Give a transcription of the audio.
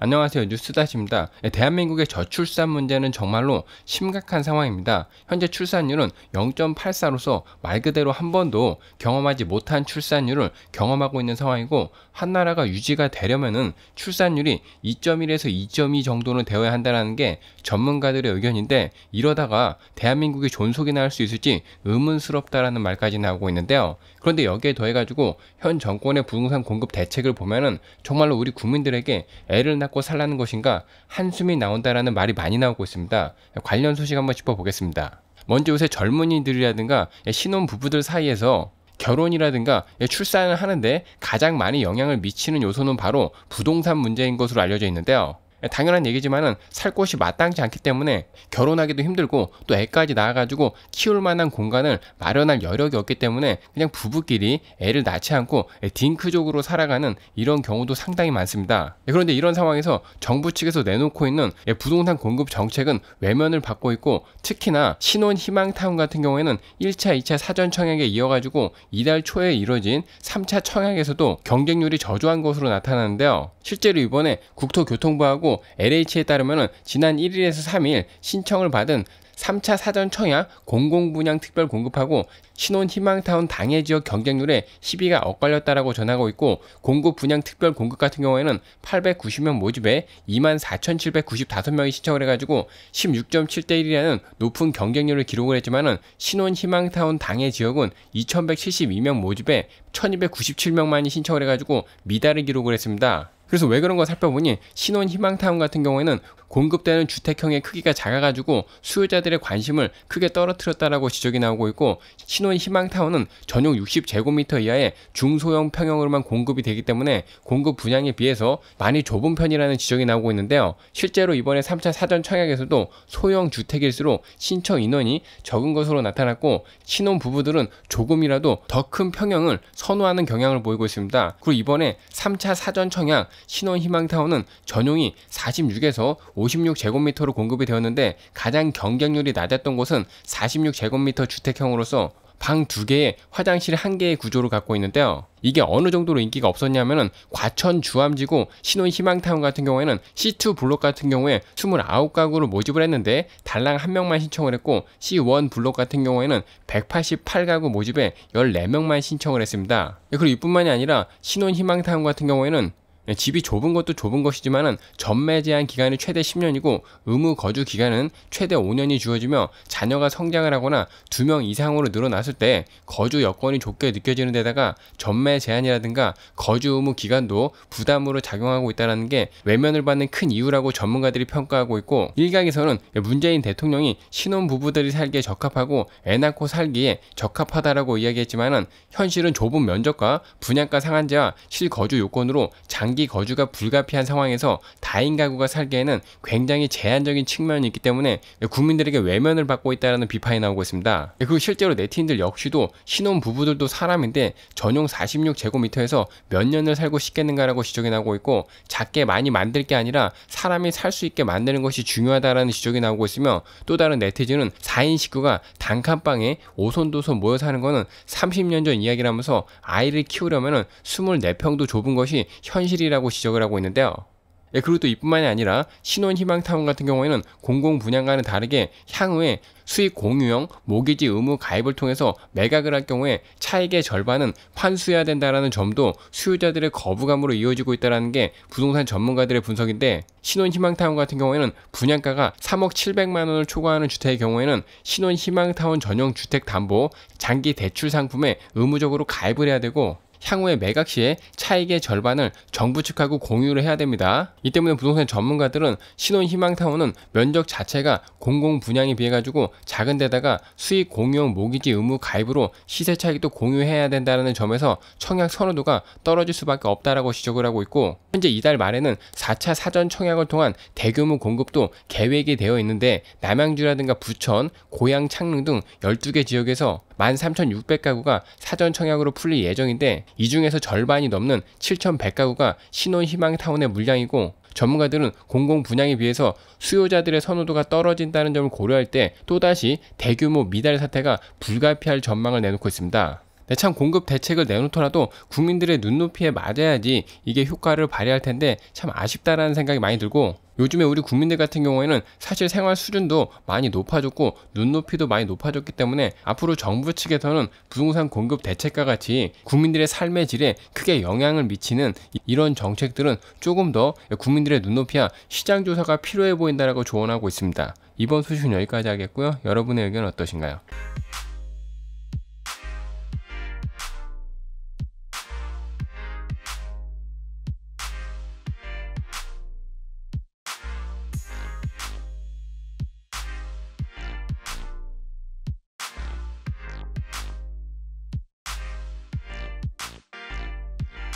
안녕하세요. 뉴스다시입니다. 네, 대한민국의 저출산 문제는 정말로 심각한 상황입니다. 현재 출산율은 0.84로서 말 그대로 한 번도 경험하지 못한 출산율을 경험하고 있는 상황이고 한 나라가 유지가 되려면 출산율이 2.1에서 2.2 정도는 되어야 한다는 게 전문가들의 의견인데 이러다가 대한민국이 존속이나 할 수 있을지 의문스럽다라는 말까지 나오고 있는데요. 그런데 여기에 더해가지고 현 정권의 부동산 공급 대책을 보면 정말로 우리 국민들에게 애를 낳 깨고 살라는 것인가 한숨이 나온다라는 말이 많이 나오고 있습니다. 관련 소식 한번 짚어보겠습니다. 먼저 요새 젊은이들이라든가 신혼 부부들 사이에서 결혼이라든가 출산을 하는데 가장 많이 영향을 미치는 요소는 바로 부동산 문제인 것으로 알려져 있는데요. 예, 당연한 얘기지만은 살 곳이 마땅치 않기 때문에 결혼하기도 힘들고 또 애까지 낳아가지고 키울 만한 공간을 마련할 여력이 없기 때문에 그냥 부부끼리 애를 낳지 않고 예, 딩크족으로 살아가는 이런 경우도 상당히 많습니다. 예, 그런데 이런 상황에서 정부 측에서 내놓고 있는 부동산 공급 정책은 외면을 받고 있고 특히나 신혼 희망타운 같은 경우에는 1차, 2차 사전 청약에 이어가지고 이달 초에 이뤄진 3차 청약에서도 경쟁률이 저조한 것으로 나타나는데요. 실제로 이번에 국토교통부하고 그리고 LH에 따르면 지난 1일에서 3일 신청을 받은 3차 사전 청약 공공분양 특별 공급하고 신혼 희망타운 당해 지역 경쟁률에 시비가 엇갈렸다라고 전하고 있고 공급 분양 특별 공급 같은 경우에는 890명 모집에 24,795명이 신청을 해가지고 16.7대 1이라는 높은 경쟁률을 기록을 했지만은 신혼 희망타운 당해 지역은 2,172명 모집에 1,297명만이 신청을 해가지고 미달을 기록을 했습니다. 그래서 왜 그런가 살펴보니 신혼 희망타운 같은 경우에는 공급되는 주택형의 크기가 작아가지고 수요자들의 관심을 크게 떨어뜨렸다라고 지적이 나오고 있고 신혼 희망타운은 전용 60제곱미터 이하의 중소형 평형으로만 공급이 되기 때문에 공급 분양에 비해서 많이 좁은 편이라는 지적이 나오고 있는데요. 실제로 이번에 3차 사전 청약에서도 소형 주택일수록 신청 인원이 적은 것으로 나타났고 신혼 부부들은 조금이라도 더 큰 평형을 선호하는 경향을 보이고 있습니다. 그리고 이번에 3차 사전 청약 신혼 희망타운은 전용이 46에서 56제곱미터로 공급이 되었는데 가장 경쟁률이 낮았던 곳은 46제곱미터 주택형으로서 방 두개에 화장실 한개의 구조를 갖고 있는데요. 이게 어느 정도로 인기가 없었냐면은 과천 주암지구 신혼 희망타운 같은 경우에는 C2 블록 같은 경우에 2 9가구로 모집을 했는데 달랑 한 명만 신청을 했고 C1 블록 같은 경우에는 188가구 모집에 14명만 신청을 했습니다. 그리고 이뿐만이 아니라 신혼 희망타운 같은 경우에는 예, 집이 좁은 것도 좁은 것이지만 전매 제한 기간이 최대 10년이고 의무 거주 기간은 최대 5년이 주어지며 자녀가 성장을 하거나 2명 이상으로 늘어났을 때 거주 여건이 좁게 느껴지는 데다가 전매 제한이라든가 거주 의무 기간도 부담으로 작용하고 있다는 게 외면을 받는 큰 이유라고 전문가들이 평가하고 있고 일각에서는 예, 문재인 대통령이 신혼 부부들이 살기에 적합하고 애 낳고 살기에 적합하다라고 이야기했지만 현실은 좁은 면적과 분양가 상한제와 실거주 요건으로 장기 단기 거주가 불가피한 상황에서 다인 가구가 살기에는 굉장히 제한적인 측면이 있기 때문에 국민들에게 외면을 받고 있다는 비판이 나오고 있습니다. 예, 그리고 실제로 네티즌들 역시도 신혼 부부들도 사람인데 전용 46제곱미터에서 몇 년을 살고 싶겠는가라고 지적이 나오고 있고 작게 많이 만들 게 아니라 사람이 살 수 있게 만드는 것이 중요하다라는 지적이 나오고 있으며 또 다른 네티즌은 4인 식구가 단칸방에 오손도손 모여 사는 것은 30년 전 이야기라면서 아이를 키우려면 24평도 좁은 것이 현실이 사례이라고 지적을 하고 있는데요. 예, 그리고 또 이뿐만이 아니라 신혼희망타운 같은 경우에는 공공 분양과는 다르게 향후에 수익 공유형 모기지 의무 가입을 통해서 매각을 할 경우에 차익의 절반은 환수해야 된다라는 점도 수요자들의 거부감으로 이어지고 있다는 게 부동산 전문가들의 분석인데 신혼희망타운 같은 경우에는 분양가가 3억 7백만 원을 초과하는 주택의 경우에는 신혼희망타운 전용 주택담보 장기 대출 상품에 의무적으로 가입을 해야 되고 향후에 매각 시에 차익의 절반을 정부 측하고 공유를 해야 됩니다. 이 때문에 부동산 전문가들은 신혼 희망타운은 면적 자체가 공공 분양에 비해 가지고 작은 데다가 수익 공용 모기지 의무 가입으로 시세 차익도 공유해야 된다는 점에서 청약 선호도가 떨어질 수밖에 없다라고 지적을 하고 있고 현재 이달 말에는 4차 사전 청약을 통한 대규모 공급도 계획이 되어 있는데 남양주라든가 부천, 고양, 창릉 등 12개 지역에서 13,600가구가 사전 청약으로 풀릴 예정인데 이 중에서 절반이 넘는 7,100가구가 신혼 희망 타운의 물량이고 전문가들은 공공 분양에 비해서 수요자들의 선호도가 떨어진다는 점을 고려할 때 또다시 대규모 미달 사태가 불가피할 전망을 내놓고 있습니다. 내창 네, 공급 대책을 내놓더라도 국민들의 눈높이에 맞아야지 이게 효과를 발휘할 텐데 참 아쉽다라는 생각이 많이 들고 요즘에 우리 국민들 같은 경우에는 사실 생활 수준도 많이 높아졌고 눈높이도 많이 높아졌기 때문에 앞으로 정부 측에서는 부동산 공급 대책과 같이 국민들의 삶의 질에 크게 영향을 미치는 이런 정책들은 조금 더 국민들의 눈높이와 시장 조사가 필요해 보인다라고 조언하고 있습니다. 이번 소식은 여기까지 하겠고요. 여러분의 의견 어떠신가요?